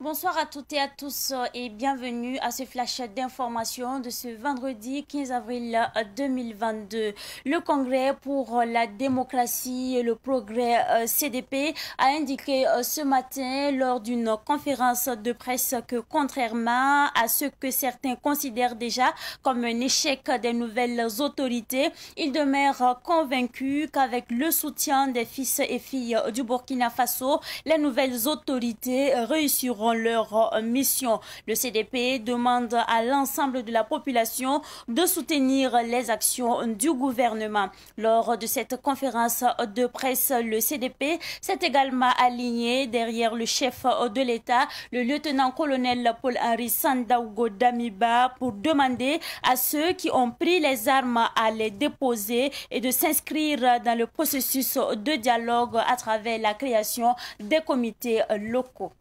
Bonsoir à toutes et à tous euh, et bienvenue à ce flash d'information de ce vendredi 15 avril 2022. Euh, le Congrès pour euh, la démocratie et le progrès CDP a indiqué ce matin lors d'une conférence de presse que contrairement à ce que certains considèrent déjà comme un échec des nouvelles autorités, il demeure convaincu qu'avec le soutien des fils et filles du Burkina Faso, les nouvelles autorités réussiront leur euh, mission. Le CDP demande à l'ensemble de la population de soutenir les actions du gouvernement. Lors de cette conférence de presse, le CDP s'est également aligné derrière le chef de l'État, le lieutenant-colonel Paul-Henri Sandaugo Damiba, pour demander à ceux qui ont pris les armes à les déposer et de s'inscrire dans le processus de dialogue à travers la création des comités locaux.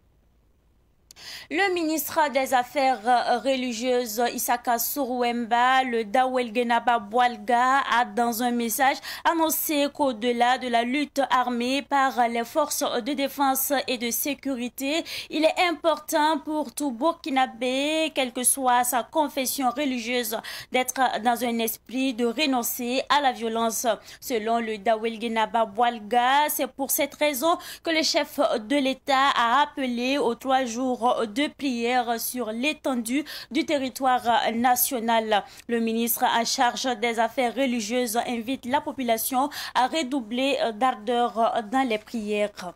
Le ministre des Affaires euh, religieuses Isaka Sourouemba, le Dawel Genaba Boalga, a dans un message annoncé qu'au-delà de la lutte armée par les forces de défense et de sécurité, il est important pour tout Burkinabé, quelle que soit sa confession religieuse, d'être dans un esprit de renoncer à la violence. Selon le Dawel Genaba Boalga, c'est pour cette raison que le chef de l'État a appelé aux trois jours de prière sur l'étendue du territoire national. Le ministre en charge des Affaires religieuses invite la population à redoubler d'ardeur dans les prières.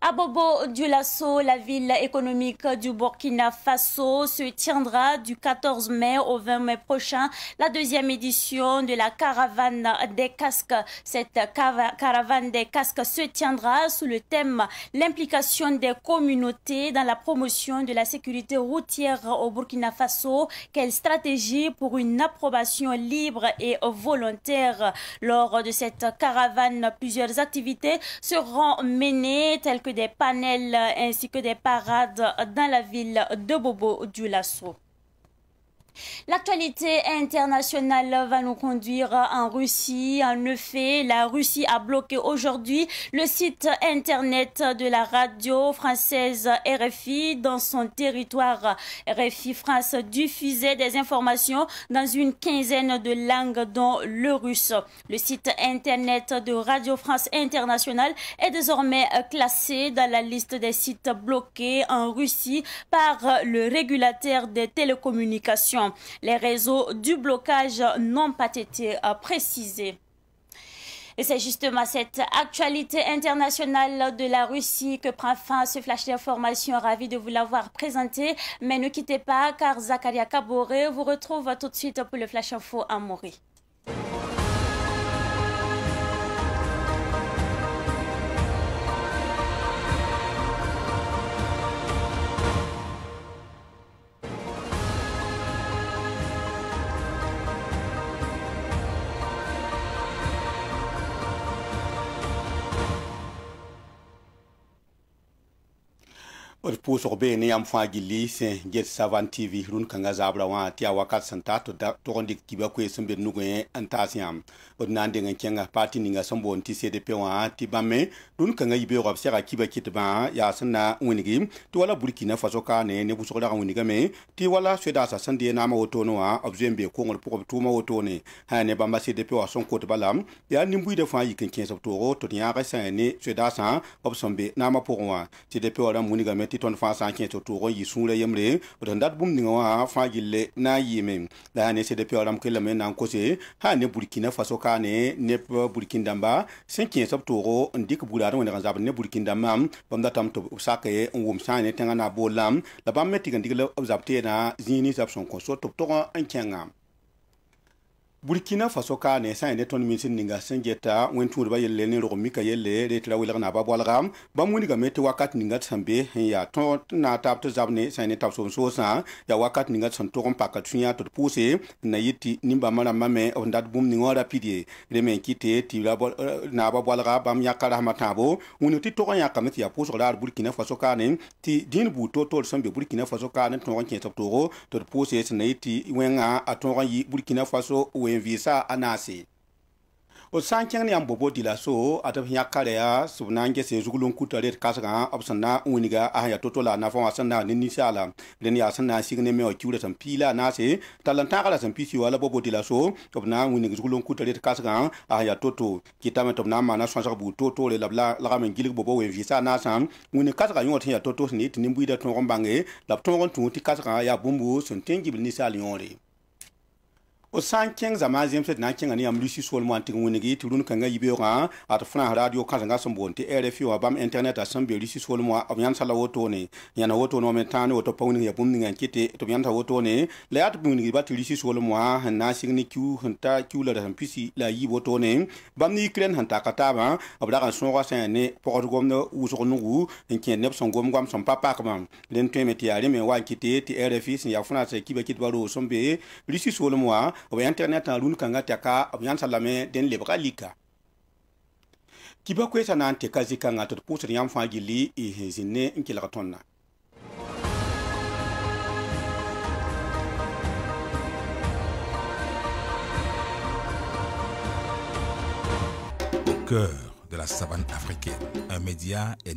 À Bobo Dioulasso, la ville économique du Burkina Faso se tiendra du 14 mai au 20 mai prochain la deuxième édition de la caravane des casques. Cette caravane des casques se tiendra sous le thème l'implication des communautés dans la promotion de la sécurité routière au Burkina Faso. Quelle stratégie pour une approbation libre et volontaire lors de cette caravane Plusieurs activités seront menées tels que des panels euh, ainsi que des parades dans la ville de Bobo du L'actualité internationale va nous conduire en Russie. En effet, la Russie a bloqué aujourd'hui le site internet de la radio française RFI dans son territoire. RFI France diffusait des informations dans une quinzaine de langues dont le russe. Le site internet de Radio France Internationale est désormais classé dans la liste des sites bloqués en Russie par le régulateur des télécommunications les réseaux du blocage n'ont pas été euh, précisés. Et c'est justement cette actualité internationale de la Russie que prend fin ce flash d'information. Ravi de vous l'avoir présenté. Mais ne quittez pas car Zakaria Kabore vous retrouve tout de suite pour le flash info à Maury. d pʋʋsg ne yãmb fãa gilli sẽn get savan tv rũn kãngã zabrã wã tɩ yaa wakat sẽn tar tɩ tog n dɩk kiba koe sẽn bed nugẽ n taas yãm d na n deng n kẽnga parti ninga sẽn boond tɩ cdp wã tɩ bãmbe rũn kãngã yibeoogã b sɛga kibã kɩtbã yaa sẽn na wingi tɩ wala burkina faso kaane ne wʋsg rag n wingame tɩ wala soedaasã sẽn dee naamã wotone wã b n be kongr pʋg b tʋʋmã wotone ã ne bãmba cdp wã sẽn kot bala yaa nin-buiidã fãa yik n kẽes b toogo tɩ d yãag sã ne soedaasã b sẽn be naamã pʋgẽ wã cdp wã rãmb wingame tɩ tɩ tõnd fãa sã n kẽes tʋʋg n yɩ sũurã yembre bd sẽn dat bũmb ningã wã fãa gille na n yɩɩme la yaa ne cdpao rãmb kelame na n kose sã ne burkina faso kaane neb burkin dãmba sẽn kẽes b tʋʋgo n dɩk buraad wẽneg n zabd ne burkin dãmbã bãmb datame tɩ b sake n wʋm sã ne tẽngã na a la bãmb me tɩg n dɩk la b zab teena zĩig ninsã b sẽn kõ so tɩ b tog n kẽngã burkina faso ka ne sã ne tõnd minsd ninga sẽn geta wẽn-tũudbã yelle ne rog mika yelle ree tɩ ra welg boalga bãmb wingame tɩ wakat ninga sẽn be n yaa tõog tɩ na tab tɩ zab ne sã ne tab sob-soosã yaa wakat ninga sẽn tog n paka tũyã tɩ d pʋʋse n na yɩ tɩ nimbãmbã rãmbãme b dat bũmb ningã rapid ye rẽ me n kɩte tɩ eh, naaba boalga bãmb yãka rasmã tãabo wing tɩ tog n yãkame tɩ yaa pʋʋsg raar burkina faso kaane tɩ dĩin buud toor-toor sẽn be burkina faso kaane n tõog n kẽes b toogo tɩ d pʋʋse sẽn na yɩ tɩ wẽngã a tõog n yɩ burkina faso wen vɩɩsa a naase sã n kẽng ne yãmb bobo dɩla so a tɩ b yãk kara sẽb na n ges zugl n kuta ret kãsgã b sẽn na n wĩnga a sẽn yaa to-to la a nafã wã sẽn na ne ninsaala rẽnd yaa sẽn na n sig ne me wã kiu sẽn pii la a naase tall n tãagra sẽn pi siwa la bobo dɩla so b na n wĩng zugl n kuta ret kãsgã a sẽn yaa to-to kɩtame tɩ b na n maana sõsg buud to-toore la b lagame n gilg bobo wen vɩɩsa a naasã wĩnd kãsgã yõod sẽn yaa to-to sẽ ne tɩ nin-buiidã tõog n bãnge la b tõog n tũu tɩ kasgã yaa bũmbu sẽn tõe n gibl ninsaal yõore o sã n kẽng zãma zemsd d na n kẽnga ne yãmb lusi solmã tɩg wing tɩ rũn kãngã yi beoogã ad france radio kãzengã sẽn boond tɩ rfi wã bãmb internet a sẽn be lusi solmã b yãnd sala wotone yãna wotone wame tãane woto pa wing ya bũmb ninga n kɩte tɩ b yãnda wotone la yaa tɩ wingdba tɩ lusi solmã sẽn na n sig ne kiu sẽn ta kiu la sẽn pisi la a yiib wotone bãmb ne ukraine sẽn taka taabã b dag n sõoga sẽn yaa ne pogd gomd wʋsg nugu n kẽed neb sẽn gom goam sẽn pa pakmã dẽnd tõeme tɩ yaa rẽ me wa n kɩte tɩ rfi sẽn yaa france kiba kɩtbã roog sẽn be lusi solm wã b internet teg ne kãngã t'a ka b yãn salame dẽn lebga lika kiba koeesa na n tɩka zĩ-kãngã tɩ d pʋʋsd yãmb fãa gilli zĩnd ne n kelg tõndã Cœur de la savane africaine, un média est